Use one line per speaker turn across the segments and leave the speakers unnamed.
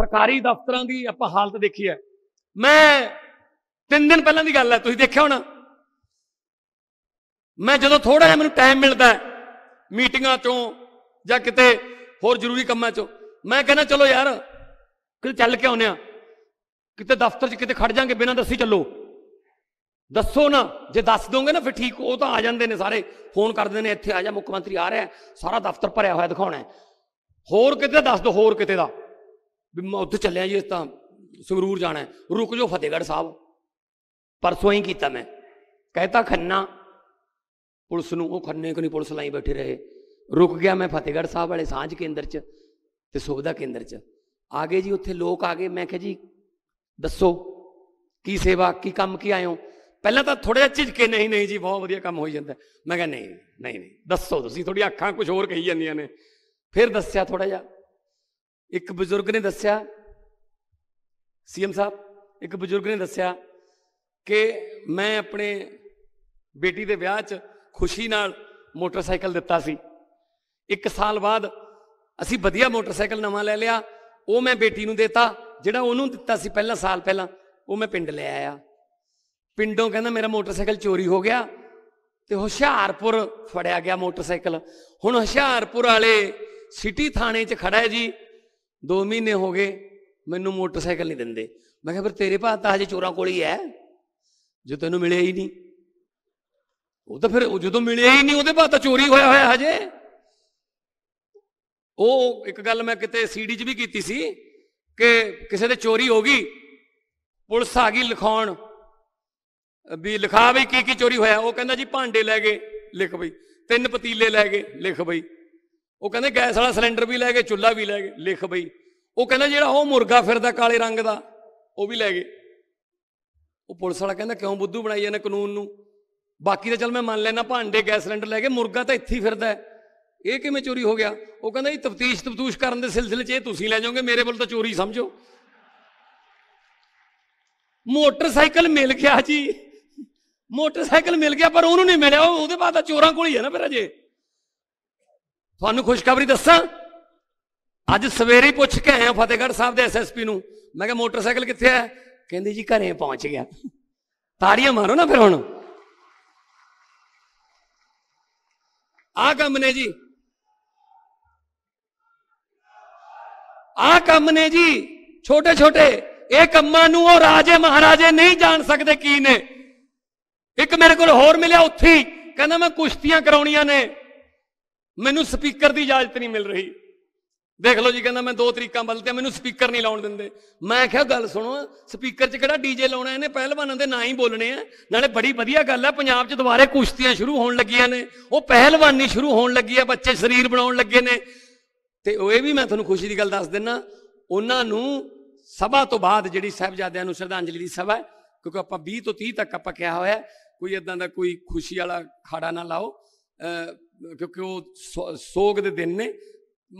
ਸਰਕਾਰੀ ਦਫ਼ਤਰਾਂ ਦੀ ਆਪਾਂ ਹਾਲਤ ਦੇਖੀ ਹੈ ਮੈਂ 3 ਦਿਨ ਪਹਿਲਾਂ ਦੀ ਗੱਲ ਹੈ ਤੁਸੀਂ ਦੇਖਿਆ ਹੋਣਾ ਮੈਂ ਜਦੋਂ ਥੋੜਾ ਜਿਹਾ ਮੈਨੂੰ ਟਾਈਮ ਮਿਲਦਾ ਮੀਟਿੰਗਾਂ ਚੋਂ ਜਾਂ ਕਿਤੇ ਹੋਰ ਜ਼ਰੂਰੀ ਕੰਮਾਂ ਚੋਂ ਮੈਂ ਕਹਿੰਦਾ ਚਲੋ ਯਾਰ ਕਿਤੇ ਚੱਲ ਕੇ ਆਉਨੇ ਆ ਕਿਤੇ ਦਫ਼ਤਰ 'ਚ ਕਿਤੇ ਖੜ ਜਾਾਂਗੇ ਬਿਨਾਂ ਦੱਸੀ ਚੱਲੋ ਦੱਸੋ ਨਾ ਜੇ ਦੱਸ ਦੋਗੇ ਨਾ ਫਿਰ ਠੀਕ ਉਹ ਤਾਂ ਆ ਜਾਂਦੇ ਨੇ ਸਾਰੇ ਫੋਨ ਕਰਦੇ ਨੇ ਇੱਥੇ ਆ ਜਾ ਮੁੱਖ ਮੰਤਰੀ ਆ ਰਿਹਾ ਸਾਰਾ ਦਫ਼ਤਰ ਭਰਿਆ ਹੋਇਆ ਦਿਖਾਉਣਾ ਹੋਰ ਕਿਤੇ ਦੱਸ ਦੋ ਹੋਰ ਕਿਤੇ ਦਾ ਵੀ ਮੈਂ ਉੱਥੇ ਚੱਲਿਆ ਜੀ ਤਾਂ ਸੰਗਰੂਰ ਜਾਣਾ ਰੁਕ ਜੋ ਫਤਿਹਗੜ੍ਹ ਸਾਹਿਬ ਪਰਸੋਂ ਹੀ ਕੀਤਾ ਮੈਂ ਕਹਿਤਾ ਖੰਨਾ ਪੁਲਿਸ ਨੂੰ ਉਹ ਖੰਨੇ ਕੋ ਨਹੀਂ ਪੁਲਿਸ ਲਾਈ ਬੈਠੇ ਰਹੇ ਰੁਕ ਗਿਆ ਮੈਂ ਫਤਿਹਗੜ੍ਹ ਸਾਹਿਬ ਵਾਲੇ ਸਾਂਝ ਕੇਂਦਰ 'ਚ ਤੇ ਸੁਵਿਧਾ ਕੇਂਦਰ 'ਚ ਆ ਗਏ ਜੀ ਉੱਥੇ ਲੋਕ ਆ ਗਏ ਮੈਂ ਕਿਹਾ ਜੀ ਦੱਸੋ ਕੀ ਸੇਵਾ ਕੀ ਕੰਮ ਕੀ ਆਇਓ ਪਹਿਲਾਂ ਤਾਂ ਥੋੜੇ ਜਿਹਾ ਝਿਜਕੇ ਨਹੀਂ ਨਹੀਂ ਜੀ ਬਹੁਤ ਵਧੀਆ ਕੰਮ ਹੋਈ ਜਾਂਦਾ ਮੈਂ ਕਿਹਾ ਨਹੀਂ ਨਹੀਂ ਨਹੀਂ ਦੱਸੋ ਤੁਸੀਂ ਥੋੜੀ ਅੱਖਾਂ ਕੁਝ ਹੋਰ ਕਹੀ ਜਾਂਦੀਆਂ ਨੇ ਫਿਰ ਦੱਸਿਆ ਥੋੜਾ ਜਿਹਾ ਇੱਕ ਬਜ਼ੁਰਗ ਨੇ ਦੱਸਿਆ ਸੀਐਮ ਸਾਹਿਬ ਇੱਕ ਬਜ਼ੁਰਗ ਨੇ ਦੱਸਿਆ ਕਿ ਮੈਂ ਆਪਣੇ ਬੇਟੀ ਦੇ ਵਿਆਹ 'ਚ ਖੁਸ਼ੀ ਨਾਲ ਮੋਟਰਸਾਈਕਲ ਦਿੱਤਾ ਸੀ ਇੱਕ ਸਾਲ ਬਾਅਦ ਅਸੀਂ ਵਧੀਆ ਮੋਟਰਸਾਈਕਲ ਨਵਾਂ ਲੈ ਲਿਆ ਉਹ ਮੈਂ ਬੇਟੀ ਨੂੰ ਦਿੱਤਾ ਜਿਹੜਾ ਉਹਨੂੰ ਦਿੱਤਾ ਸੀ ਪਹਿਲਾਂ ਸਾਲ ਪਹਿਲਾਂ ਉਹ ਮੈਂ ਪਿੰਡ ਲੈ ਆਇਆ ਪਿੰਡੋਂ ਕਹਿੰਦਾ ਮੇਰਾ ਮੋਟਰਸਾਈਕਲ ਚੋਰੀ ਹੋ ਗਿਆ ਤੇ ਹੁਸ਼ਿਆਰਪੁਰ ਫੜਿਆ ਗਿਆ ਮੋਟਰਸਾਈਕਲ ਹੁਣ ਹੁਸ਼ਿਆਰਪੁਰ ਵਾਲੇ ਸਿਟੀ ਥਾਣੇ 'ਚ ਖੜਾ ਹੈ ਜੀ 2 ਮਹੀਨੇ ਹੋ ਗਏ ਮੈਨੂੰ ਮੋਟਰਸਾਈਕਲ ਨਹੀਂ ਦਿੰਦੇ ਮੈਂ ਕਿਹਾ ਫਿਰ ਤੇਰੇ ਭਾਅ ਤਾਂ ਹਜੇ ਚੋਰਾਂ ਕੋਲ ਹੀ ਹੈ ਜੋ ਤੈਨੂੰ ਮਿਲਿਆ ਹੀ ਨਹੀਂ ਉਹ ਤਾਂ ਫਿਰ ਜਦੋਂ ਮਿਲਿਆ ਹੀ ਨਹੀਂ ਉਹਦੇ ਭਾਅ ਤਾਂ ਚੋਰੀ ਹੋਇਆ ਹੋਇਆ ਹਜੇ ਉਹ ਇੱਕ ਗੱਲ ਮੈਂ ਕਿਤੇ ਸੀਡੀ 'ਚ ਵੀ ਕੀਤੀ ਸੀ ਕਿ ਕਿਸੇ ਦੇ ਚੋਰੀ ਹੋ ਗਈ ਪੁਲਿਸ ਆ ਗਈ ਲਿਖਾਉਣ ਵੀ ਲਿਖਾ ਵੀ ਕੀ ਕੀ ਚੋਰੀ ਹੋਇਆ ਉਹ ਕਹਿੰਦਾ ਜੀ ਭਾਂਡੇ ਲੈ ਗਏ ਲਿਖ ਬਈ ਤਿੰਨ ਪਤੀਲੇ ਲੈ ਗਏ ਲਿਖ ਬਈ ਉਹ ਕਹਿੰਦੇ ਗੈਸ ਵਾਲਾ ਸਿਲੰਡਰ ਵੀ ਲੈ ਗਏ ਚੁੱਲ੍ਹਾ ਵੀ ਲੈ ਗਏ ਲਿਖ ਬਈ ਉਹ ਕਹਿੰਦਾ ਜਿਹੜਾ ਉਹ ਮੁਰਗਾ ਫਿਰਦਾ ਕਾਲੇ ਰੰਗ ਦਾ ਉਹ ਵੀ ਲੈ ਗਏ ਉਹ ਪੁਲਿਸ ਵਾਲਾ ਕਹਿੰਦਾ ਕਿਉਂ ਬੁੱਧੂ ਬਣਾਈ ਜਾਂਦੇ ਕਾਨੂੰਨ ਨੂੰ ਬਾਕੀ ਤਾਂ ਚਲ ਮੈਂ ਮੰਨ ਲੈਣਾ ਭਾਂਡੇ ਗੈਸ ਸਿਲੰਡਰ ਲੈ ਗਏ ਮੁਰਗਾ ਤਾਂ ਇੱਥੇ ਹੀ ਫਿਰਦਾ ਇਹ ਕਿਵੇਂ ਚੋਰੀ ਹੋ ਗਿਆ ਉਹ ਕਹਿੰਦਾ ਇਹ ਤਫਤੀਸ਼ ਤਫਤੂਸ਼ ਕਰਨ ਦੇ ਸਿਲਸਿਲੇ 'ਚ ਇਹ ਤੁਸੀਂ ਲੈ ਜਾਓਗੇ ਮੇਰੇ ਵੱਲ ਤਾਂ ਚੋਰੀ ਸਮਝੋ ਮੋਟਰਸਾਈਕਲ ਮਿਲ ਗਿਆ ਜੀ ਮੋਟਰਸਾਈਕਲ ਮਿਲ ਗਿਆ ਪਰ ਉਹਨੂੰ ਨਹੀਂ ਮਿਲਿਆ ਉਹਦੇ ਬਾਅਦ ਤਾਂ ਚੋਰਾਂ ਕੋਲ ਹੀ ਹੈ ਨਾ ਫਿਰ ਅਜੇ ਤੁਹਾਨੂੰ ਖੁਸ਼ਖਬਰੀ ਦੱਸਾਂ ਅੱਜ ਸਵੇਰੇ ਹੀ ਪੁੱਛ ਕੇ ਆਇਆ ਫਤਿਹਗੜ੍ਹ ਸਾਹਿਬ ਦੇ ਐਸਐਸਪੀ ਨੂੰ ਮੈਂ ਕਿਹਾ ਮੋਟਰਸਾਈਕਲ ਕਿੱਥੇ ਹੈ ਕਹਿੰਦੀ ਜੀ ਘਰੇ ਪਹੁੰਚ ਗਿਆ ਤਾੜੀਆਂ ਮਾਰੋ ਨਾ ਫਿਰ ਹੁਣ ਆ ਕੰਮ ਨੇ ਜੀ ਆ ਕੰਮ ਨੇ ਜੀ ਛੋਟੇ ਛੋਟੇ ਇਹ ਕੰਮਾਂ ਨੂੰ ਉਹ ਰਾਜੇ ਮਹਾਰਾਜੇ ਨਹੀਂ ਜਾਣ ਸਕਦੇ ਕੀ ਨੇ ਇੱਕ ਮੇਰੇ ਕੋਲ ਹੋਰ ਮਿਲਿਆ ਉੱਥੇ ਕਹਿੰਦਾ ਮੈਂ ਕੁਸ਼ਤੀਆਂ ਕਰਾਉਣੀਆਂ ਨੇ ਮੈਨੂੰ ਸਪੀਕਰ ਦੀ ਇਜਾਜ਼ਤ ਨਹੀਂ ਮਿਲ ਰਹੀ ਦੇਖ ਲਓ ਜੀ ਕਹਿੰਦਾ ਮੈਂ ਦੋ ਤਰੀਕਾਂ ਬਲਦੇ ਮੈਨੂੰ ਸਪੀਕਰ ਨਹੀਂ ਲਾਉਣ ਦਿੰਦੇ ਮੈਂ ਕਿਹਾ ਗੱਲ ਸੁਣੋ ਸਪੀਕਰ 'ਚ ਕਿਹੜਾ ਡੀਜੇ ਲਾਉਣਾ ਇਹਨੇ ਪਹਿਲਵਾਨਾਂ ਦੇ ਨਾਂ ਹੀ ਬੋਲਣੇ ਆ ਨਾਲੇ ਬੜੀ ਵਧੀਆ ਗੱਲ ਆ ਪੰਜਾਬ 'ਚ ਦੁਬਾਰੇ ਕੁਸ਼ਤੀਆਂ ਸ਼ੁਰੂ ਹੋਣ ਲੱਗੀਆਂ ਨੇ ਉਹ ਪਹਿਲਵਾਨੀ ਸ਼ੁਰੂ ਹੋਣ ਲੱਗੀ ਆ ਬੱਚੇ ਸਰੀਰ ਬਣਾਉਣ ਲੱਗੇ ਨੇ ਤੇ ਉਹ ਇਹ ਵੀ ਮੈਂ ਤੁਹਾਨੂੰ ਖੁਸ਼ੀ ਦੀ ਗੱਲ ਦੱਸ ਦਿੰਨਾ ਉਹਨਾਂ ਨੂੰ ਸਭਾ ਤੋਂ ਬਾਅਦ ਜਿਹੜੀ ਸਹਿਬਜ਼ਾਦਿਆਂ ਨੂੰ ਸ਼ਰਧਾਂਜਲੀ ਦੀ ਸਭਾ ਕਿਉਂਕਿ ਆਪਾਂ 20 ਤੋਂ 30 ਤੱਕ ਆਪਾਂ ਕਿਹਾ ਹੋਇਆ ਕੋਈ ਇਦਾਂ ਦਾ ਕੋਈ ਖੁਸ਼ੀ ਵਾਲਾ ਖਾੜਾ ਨਾ ਲਾਓ ਕਿਉਂਕਿ ਉਹ ਸੋਗ ਦੇ ਦਿਨ ਨੇ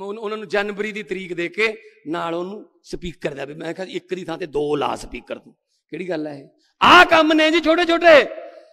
ਉਹਨਾਂ ਨੂੰ ਜਨਵਰੀ ਦੀ ਤਰੀਕ ਦੇ ਕੇ ਨਾਲ ਉਹਨੂੰ ਸਪੀਕਰ ਦਾ ਵੀ ਮੈਂ ਕਿਹਾ ਇੱਕ ਦੀ ਥਾਂ ਤੇ ਦੋ ਲਾ ਸਪੀਕਰ ਤੂੰ ਕਿਹੜੀ ਗੱਲ ਹੈ ਇਹ ਆਹ ਕੰਮ ਨੇ ਜੀ ਛੋਟੇ ਛੋਟੇ